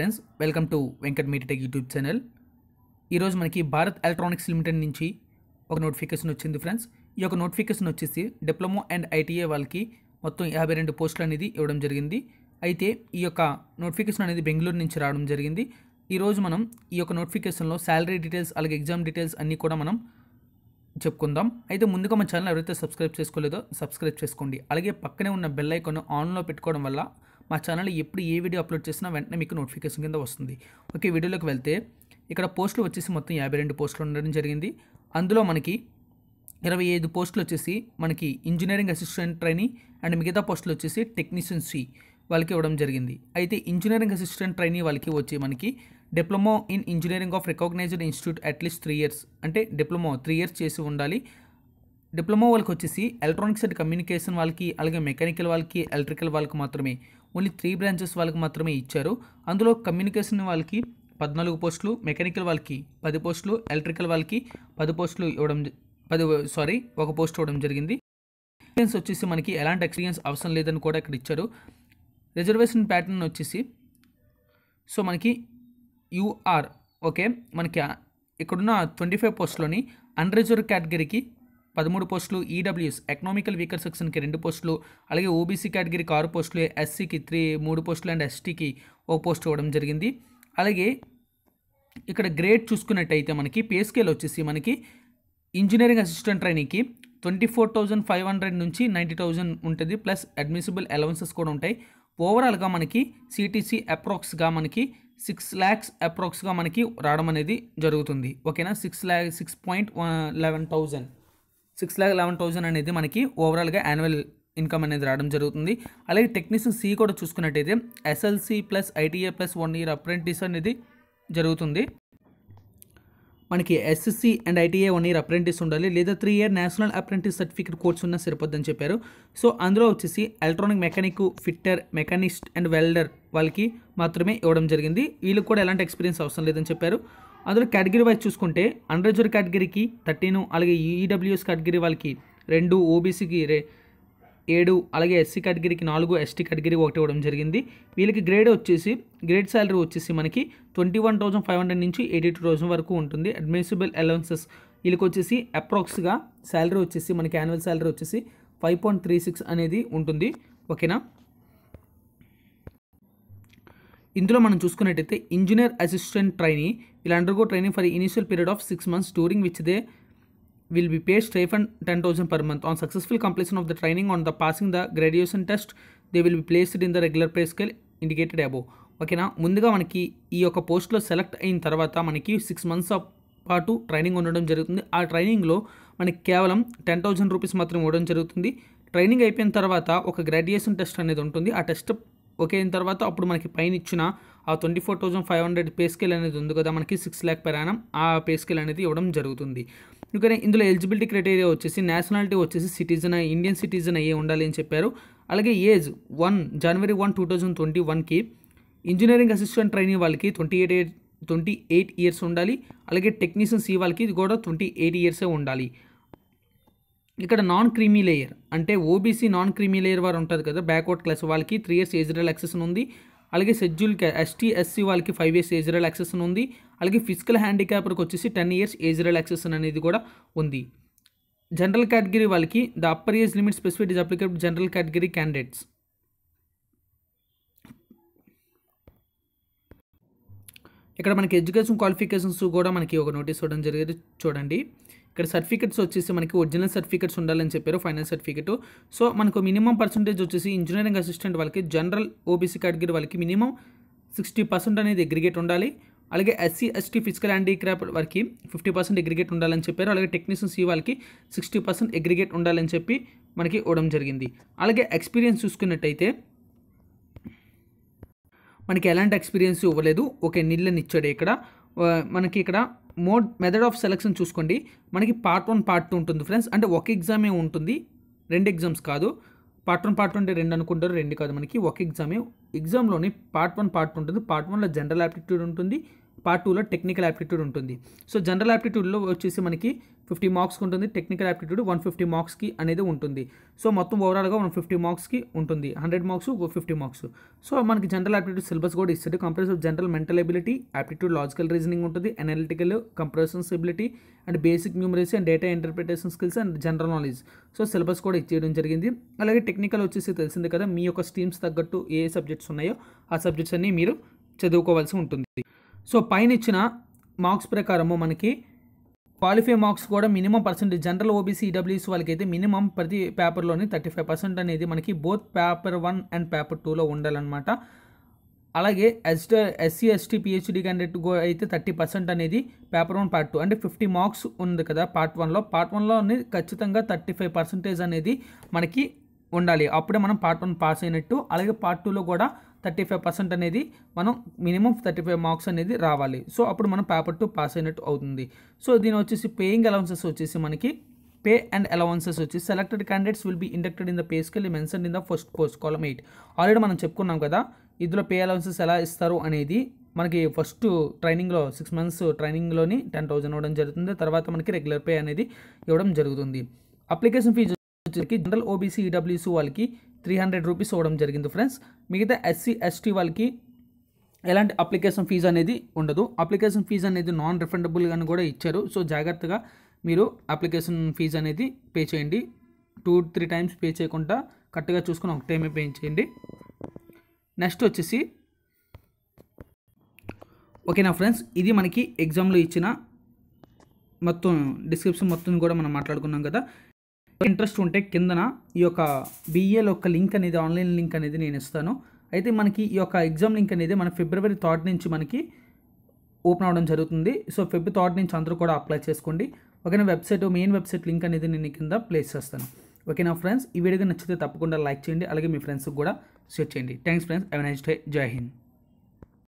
friends welcome to Venkat Meditech YouTube channel ఈరోజు మనకి Bharat electronics limited నుంచి ఒక నోటిఫికేషన్ వచ్చింది ఫ్రెండ్స్ ఈ యొక్క నోటిఫికేషన్ వచ్చేసి డిప్లొమా అండ్ ఐటీఏ వాళ్ళకి మొత్తం యాభై రెండు పోస్టులు అనేది ఇవ్వడం జరిగింది అయితే ఈ యొక్క నోటిఫికేషన్ అనేది బెంగళూరు నుంచి రావడం జరిగింది ఈరోజు మనం ఈ యొక్క నోటిఫికేషన్లో శాలరీ డీటెయిల్స్ అలాగే ఎగ్జామ్ డీటెయిల్స్ అన్నీ కూడా మనం చెప్పుకుందాం అయితే ముందుగా మన ఛానల్ ఎవరైతే సబ్స్క్రైబ్ చేసుకోలేదో సబ్స్క్రైబ్ చేసుకోండి అలాగే పక్కనే ఉన్న బెల్ ఐకాన్ ఆన్లో పెట్టుకోవడం వల్ల మా ఛానల్ ఎప్పుడు ఏ వీడియో అప్లోడ్ చేసినా వెంటనే మీకు నోటిఫికేషన్ కింద వస్తుంది ఓకే వీడియోలోకి వెళ్తే ఇక్కడ పోస్టులు వచ్చేసి మొత్తం యాభై రెండు పోస్టులు ఉండడం జరిగింది అందులో మనకి ఇరవై ఐదు పోస్టులు వచ్చేసి మనకి ఇంజనీరింగ్ అసిస్టెంట్ ట్రైనీ అండ్ మిగతా పోస్టులు వచ్చేసి సి వాళ్ళకి ఇవ్వడం జరిగింది అయితే ఇంజనీరింగ్ అసిస్టెంట్ ట్రైనీ వాళ్ళకి వచ్చి మనకి diploma in engineering of recognized institute at least three years అంటే డిప్లొమా త్రీ ఇయర్స్ చేసి ఉండాలి డిప్లొమా వాళ్ళకి వచ్చేసి ఎలక్ట్రానిక్స్ అండ్ కమ్యూనికేషన్ వాళ్ళకి అలాగే మెకానికల్ వాళ్ళకి ఎలక్ట్రికల్ వాళ్ళకి మాత్రమే ఓన్లీ త్రీ బ్రాంచెస్ వాళ్ళకి మాత్రమే ఇచ్చారు అందులో కమ్యూనికేషన్ వాళ్ళకి పద్నాలుగు పోస్టులు మెకానికల్ వాళ్ళకి పది పోస్టులు ఎలక్ట్రికల్ వాళ్ళకి పది పోస్టులు ఇవ్వడం పది సారీ ఒక పోస్ట్ ఇవ్వడం జరిగింది ఎక్స్పీరియన్స్ వచ్చేసి మనకి ఎలాంటి ఎక్స్పీరియన్స్ అవసరం లేదని కూడా ఇక్కడ ఇచ్చారు రిజర్వేషన్ ప్యాటర్న్ వచ్చేసి సో మనకి యూఆర్ ఓకే మనకి ఇక్కడున్న ట్వంటీ ఫైవ్ పోస్ట్లోని రిజర్వ్ కేటగిరీకి పదమూడు పోస్టులు ఈడబ్ల్యూఎస్ ఎకనామికల్ వీకర్ సెక్షన్కి రెండు పోస్టులు అలాగే ఓబీసీ కేటగిరీకి ఆరు పోస్టులు ఎస్సీకి త్రీ మూడు పోస్టులు అండ్ ఎస్టీకి ఓ పోస్ట్ ఇవ్వడం జరిగింది అలాగే ఇక్కడ గ్రేడ్ చూసుకున్నట్టయితే మనకి పే స్కేల్ వచ్చేసి మనకి ఇంజనీరింగ్ అసిస్టెంట్ ట్రైనింగ్కి twenty four thousand five hundred నుంచి నైంటీ థౌజండ్ ఉంటుంది ప్లస్ అడ్మిసిబుల్ అలవెన్సెస్ కూడా ఉంటాయి ఓవరాల్గా మనకి సిటీసీ అప్రాక్స్గా మనకి సిక్స్ ల్యాక్స్ అప్రాక్స్గా మనకి రావడం అనేది జరుగుతుంది ఓకేనా six lakh six point eleven thousand six lakh eleven thousand అనేది మనకి ఓవరాల్గా యాన్యువల్ ఇన్కమ్ అనేది రావడం జరుగుతుంది అలాగే టెక్నీషియన్ సి కూడా చూసుకున్నట్టయితే SLC plus ITA plus one year apprentice అనేది జరుగుతుంది మనకి SSC and ITA one year apprentice ఉండాలి లేదా three year national apprentice certificate course ఉన్నా సరిపోద్దని చెప్పారు సో అందులో వచ్చేసి electronic mechanic fitter machinist and welder వాళ్ళకి మాత్రమే ఇవ్వడం జరిగింది వీళ్ళకి కూడా ఎలాంటి ఎక్స్పీరియన్స్ అవసరం లేదని చెప్పారు అందులో కేటగిరీ వైజ్ చూసుకుంటే అండర్ రిజర్వ్ కేటగిరీకి థర్టీన్ అలాగే ఈడబ్ల్యూఎస్ కేటగిరీ వాళ్ళకి రెండు ఓబీసీకి రే ఏడు అలాగే ఎస్సీ కేటగిరీకి నాలుగు ఎస్టీ కేటగిరీ ఒకటి ఇవ్వడం జరిగింది వీళ్ళకి గ్రేడ్ వచ్చేసి గ్రేడ్ శాలరీ వచ్చేసి మనకి twenty one thousand five hundred నుంచి ఎయిటీ టూ థౌసండ్ వరకు ఉంటుంది అడ్మినిసిబుల్ అలవెన్సెస్ వీళ్ళకి వచ్చేసి అప్రాక్స్గా శాలరీ వచ్చేసి మనకి యాన్యువల్ శాలరీ వచ్చేసి ఫైవ్ పాయింట్ త్రీ సిక్స్ అనేది ఉంటుంది ఓకేనా ఇందులో మనం చూసుకున్నట్టయితే engineer assistant trainee will undergo training for initial period of six months during which they pay be and ten thousand per month on successful completion of the training on the passing the graduation test they will be placed in the regular pay scale indicated above ఓకేనా ముందుగా మనకి ఈ యొక్క పోస్ట్లో select అయిన తర్వాత మనకి six months పాటు ట్రైనింగ్ ఉండడం జరుగుతుంది ఆ ట్రైనింగ్లో మనకి కేవలం టెన్ థౌజండ్ రూపీస్ మాత్రం ఇవ్వడం జరుగుతుంది ట్రైనింగ్ అయిపోయిన తర్వాత ఒక గ్రాడ్యుయేషన్ టెస్ట్ అనేది ఉంటుంది ఆ టెస్ట్ ఓకే అయిన తర్వాత అప్పుడు మనకి పైన ఇచ్చిన ఆ twenty four thousand five hundred pay scale అనేది ఉంది కదా మనకి సిక్స్ ల్యాక్ ప్రయాణం ఆ పే స్కేల్ అనేది ఇవ్వడం జరుగుతుంది ఎందుకంటే ఇందులో ఎలిజిబిలిటీ క్రైటీరియా వచ్చేసి నేషనాలిటీ వచ్చేసి సిటిజన్ ఇండియన్ సిటిజన్ అయ్యే ఉండాలి అని చెప్పారు అలాగే age one January one two thousand twenty వన్కి ఇంజనీరింగ్ అసిస్టెంట్ ట్రైనింగ్ వాళ్ళకి twenty eight twenty eight years ఉండాలి అలాగే టెక్నీషియన్ ఈ వాళ్ళకి ఇది కూడా ట్వంటీ ఎయిట్ ఇయర్సే ఉండాలి ఇక్కడ నాన్ క్రీమీ లేయర్ అంటే ఓబీసీ నాన్ క్రీమీ లేయర్ వారు ఉంటుంది కదా బ్యాక్వర్డ్ క్లాస్ వాళ్ళకి త్రీ ఇయర్స్ ఏజ్ యాక్సెస్ ఉంది అలాగే షెడ్యూల్ ఎస్టీ ఎస్సీ వాళ్ళకి ఫైవ్ ఇయర్స్ ఏజ్ యాక్సెస్ ఉంది అలాగే ఫిజికల్ హ్యాండిక్యాప్కి వచ్చేసి టెన్ ఇయర్స్ ఏజ్ యాక్సెస్ అనేది కూడా ఉంది జనరల్ కేటగిరీ వాళ్ళకి the upper age limit specific is general category candidates ఇక్కడ మనకి ఎడ్యుకేషన్ క్వాలిఫికేషన్స్ కూడా మనకి ఒక నోటీస్ ఇవ్వడం జరిగేది చూడండి ఇక్కడ సర్టిఫికెట్స్ వచ్చేసి మనకి ఒరిజినల్ సర్టిఫికెట్స్ ఉండాలని చెప్పారు ఫైనల్ సర్టిఫికెట్ సో మనకు మినిమం పర్సంటేజ్ వచ్చేసి ఇంజనీరింగ్ అసిస్టెంట్ వాళ్ళకి జనరల్ ఓబీసీ కేటగిరీ వాళ్ళకి మినిమం సిక్స్టీ పర్సెంట్ అనేది ఎగ్రిగేట్ ఉండాలి అలాగే ఎస్సీ ఎస్టీ ఫిజికల్ హ్యాండీక్రాఫ్ట్ వారికి ఫిఫ్టీ పర్సెంట్ ఎగ్రిగేట్ ఉండాలని చెప్పారు అలాగే టెక్నీషియన్స్ ఈ వాళ్ళకి సిక్స్టీ పర్సెంట్ ఎగ్రిగేట్ ఉండాలని చెప్పి మనకి ఇవ్వడం జరిగింది అలాగే ఎక్స్పీరియన్స్ చూసుకున్నట్టయితే మనకి ఎలాంటి ఎక్స్పీరియన్స్ ఇవ్వలేదు ఒక నీళ్ళని ఇచ్చాడు ఇక్కడ మనకి ఇక్కడ మోడ్ మెథడ్ ఆఫ్ సెలక్షన్ చూసుకోండి మనకి పార్ట్ వన్ పార్ట్ టూ ఉంటుంది ఫ్రెండ్స్ అంటే ఒక ఎగ్జామే ఉంటుంది రెండు ఎగ్జామ్స్ కాదు పార్ట్ వన్ పార్ట్ అంటే రెండు అనుకుంటారు రెండు కాదు మనకి ఒక ఎగ్జామే ఎగ్జామ్లోని పార్ట్ వన్ పార్ట్ ఉంటుంది పార్ట్ వన్లో జనరల్ యాప్టిట్యూడ్ ఉంటుంది పార్ట్ టూలో టెక్నికల్ యాప్టిట్యూడ్ ఉంటుంది సో జనరల్ యాప్టిట్యూడ్లో వచ్చేసి మనకి ఫిఫ్టీ మార్క్స్కి ఉంటుంది టెక్నికల్ యాప్టిట్యూడ్ వన్ ఫిఫ్టీ మార్క్స్కి అనేది ఉంటుంది సో మొత్తం ఓవరాల్గా వన్ ఫిఫ్టీ మార్క్స్కి ఉంటుంది hundred marks fifty marks so మనకి జనరల్ యాప్టిట్యూడ్ సిలబస్ కూడా ఇస్తుంది comprises of general mental ability aptitude logical reasoning ఉంటుంది analytical comprehensions ability and basic memories and data interpretation skills and general knowledge so syllabus కూడా ఇచ్చేయడం జరిగింది అలాగే technical వచ్చేసి తెలిసింది కదా మీ యొక్క స్ట్రీమ్స్ తగ్గట్టు ఏ సబ్జెక్ట్స్ ఉన్నాయో ఆ సబ్జెక్ట్స్ అన్నీ మీరు చదువుకోవాల్సి ఉంటుంది సో పైన ఇచ్చిన మార్క్స్ ప్రకారము మనకి క్వాలిఫై మార్క్స్ కూడా minimum percentage general OBC EWS అయితే మినిమం ప్రతి పేపర్లోని థర్టీ ఫైవ్ పర్సెంట్ అనేది మనకి both paper one and paper టూలో ఉండాలన్నమాట అలాగే ST SC ST PhD candidate అయితే థర్టీ పర్సెంట్ అనేది పేపర్ వన్ పార్ట్ టూ అంటే ఫిఫ్టీ మార్క్స్ ఉంది కదా పార్ట్ వన్లో పార్ట్ వన్లో అనేది ఖచ్చితంగా థర్టీ ఫైవ్ పర్సెంటేజ్ అనేది మనకి ఉండాలి అప్పుడే మనం పార్ట్ వన్ పాస్ అయినట్టు అలాగే పార్ట్ టూలో కూడా థర్టీ ఫైవ్ పర్సెంట్ అనేది మనం మినిమం థర్టీ ఫైవ్ మార్క్స్ అనేది రావాలి సో అప్పుడు మనం పేపర్ టూ పాస్ అయినట్టు అవుతుంది సో దీని వచ్చేసి పేయింగ్ అలవెన్సెస్ వచ్చేసి మనకి పే అండ్ అలవెన్సెస్ వచ్చి selected candidates will be inducted in the pay scale mention in the first post column eight already మనం చెప్పుకున్నాం కదా ఇందులో పే అలవెన్సెస్ ఎలా ఇస్తారు అనేది మనకి ఫస్ట్ ట్రైనింగ్లో సిక్స్ మంత్స్ ట్రైనింగ్లోని టెన్ థౌజండ్ ఇవ్వడం జరుగుతుంది తర్వాత మనకి రెగ్యులర్ పే అనేది ఇవ్వడం జరుగుతుంది application fee general OBC EWC వాళ్ళకి త్రీ హండ్రెడ్ రూపీస్ ఇవ్వడం జరిగింది ఫ్రెండ్స్ మిగతా ఎస్సీ ఎస్టీ వాళ్ళకి ఎలాంటి అప్లికేషన్ ఫీజు అనేది ఉండదు అప్లికేషన్ ఫీజు అనేది నాన్ రిఫండబుల్ అని కూడా ఇచ్చారు సో జాగ్రత్తగా మీరు అప్లికేషన్ ఫీజు అనేది పే చేయండి టూ త్రీ టైమ్స్ పే చేయకుండా కరెక్ట్గా చూసుకుని ఒక టైమే పే చేయండి నెక్స్ట్ వచ్చేసి ఓకేనా ఫ్రెండ్స్ ఇది మనకి ఎగ్జామ్లో ఇచ్చిన మొత్తం డిస్క్రిప్షన్ మొత్తం కూడా మనం మాట్లాడుకున్నాం కదా ఇంట్రెస్ట్ ఉంటే కిందన ఈ యొక్క బిఏలో ఒక లింక్ అనేది ఆన్లైన్ లింక్ అనేది నేను ఇస్తాను అయితే మనకి ఈ యొక్క ఎగ్జామ్ లింక్ అనేది మన ఫిబ్రవరి థర్డ్ నుంచి మనకి ఓపెన్ అవ్వడం జరుగుతుంది సో ఫిబ్రవరి థర్డ్ నుంచి అందరూ కూడా అప్లై చేసుకోండి ఓకేనా వెబ్సైట్ మెయిన్ వెబ్సైట్ లింక్ అనేది నేను కింద ప్లేస్ చేస్తాను ఓకేనా ఫ్రెండ్స్ ఈ వీడియో నచ్చితే తప్పకుండా లైక్ చేయండి అలాగే మీ ఫ్రెండ్స్కి కూడా షేర్ చేయండి థ్యాంక్స్ ఫ్రెండ్స్ అవెనైజ్ డే జై హింద్